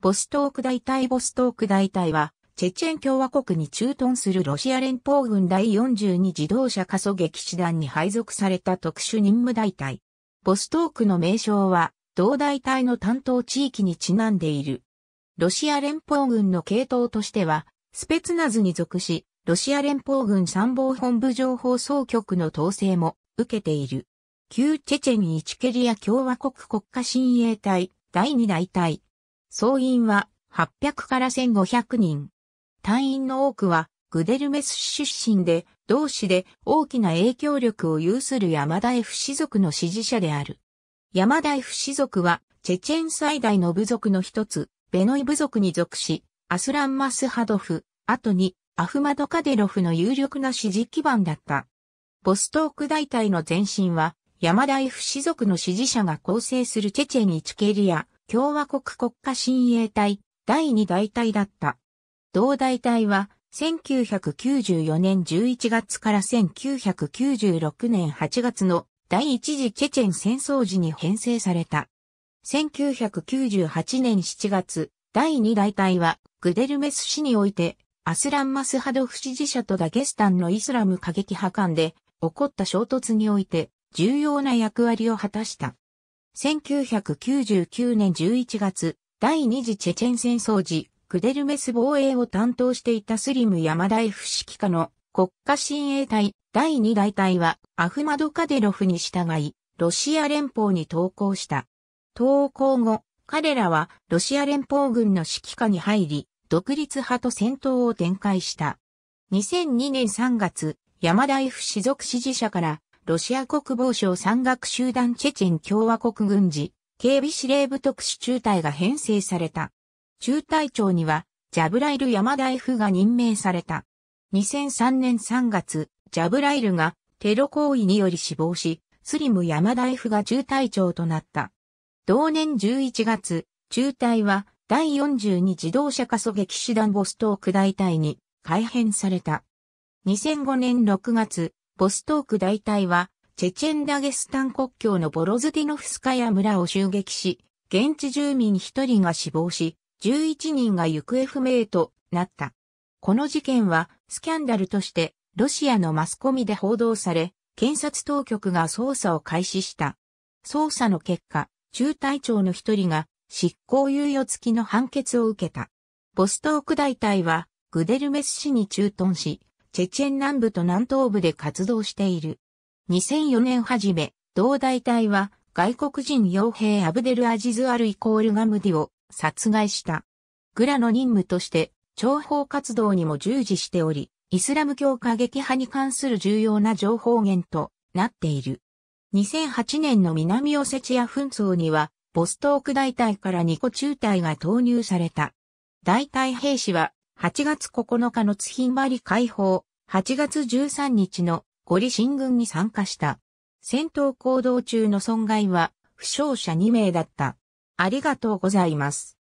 ボストーク大隊ボストーク大隊は、チェチェン共和国に駐屯するロシア連邦軍第42自動車過疎撃士団に配属された特殊任務大隊。ボストークの名称は、同大隊の担当地域にちなんでいる。ロシア連邦軍の系統としては、スペツナズに属し、ロシア連邦軍参謀本部情報総局の統制も受けている。旧チェチェン・イチケリア共和国国家親衛隊第2大隊総員は800から1500人。隊員の多くはグデルメス出身で、同志で大きな影響力を有する山田 F 氏族の支持者である。山田 F 氏族は、チェチェン最大の部族の一つ、ベノイ部族に属し、アスランマスハドフ、後にアフマドカデロフの有力な支持基盤だった。ボストーク大隊の前身は、山田 F 氏族の支持者が構成するチェチェン・イチケリア、共和国国家親衛隊第二大隊だった。同大隊は1994年11月から1996年8月の第一次チェチェン戦争時に編成された。1998年7月、第二大隊はグデルメス市においてアスラン・マスハドフ支持者とダゲスタンのイスラム過激派間で起こった衝突において重要な役割を果たした。1999年11月、第二次チェチェン戦争時、クデルメス防衛を担当していたスリム山大夫指揮下の国家親衛隊第二大隊はアフマドカデロフに従い、ロシア連邦に投降した。投降後、彼らはロシア連邦軍の指揮下に入り、独立派と戦闘を展開した。2002年3月、山大夫氏族支持者からロシア国防省山岳集団チェチェン共和国軍事、警備司令部特殊中隊が編成された。中隊長には、ジャブライル山大夫が任命された。2003年3月、ジャブライルがテロ行為により死亡し、スリム山大夫が中隊長となった。同年11月、中隊は第42自動車加速撃手段ボストーク大隊に改編された。2005年6月、ボストーク大隊は、チェチェンダゲスタン国境のボロズティノフスカヤ村を襲撃し、現地住民1人が死亡し、11人が行方不明となった。この事件はスキャンダルとしてロシアのマスコミで報道され、検察当局が捜査を開始した。捜査の結果、中隊長の1人が執行猶予付きの判決を受けた。ボストーク大隊はグデルメス市に駐屯し、チェチェン南部と南東部で活動している。2004年初め、同大隊は外国人傭兵アブデルアジズ・アル・イコール・ガムディを殺害した。グラの任務として、諜報活動にも従事しており、イスラム教過激派に関する重要な情報源となっている。2008年の南オセチア紛争には、ボストーク大隊から二個中隊が投入された。大隊兵士は8月9日の津ひんり解放、8月13日のゴリ進軍に参加した。戦闘行動中の損害は、負傷者2名だった。ありがとうございます。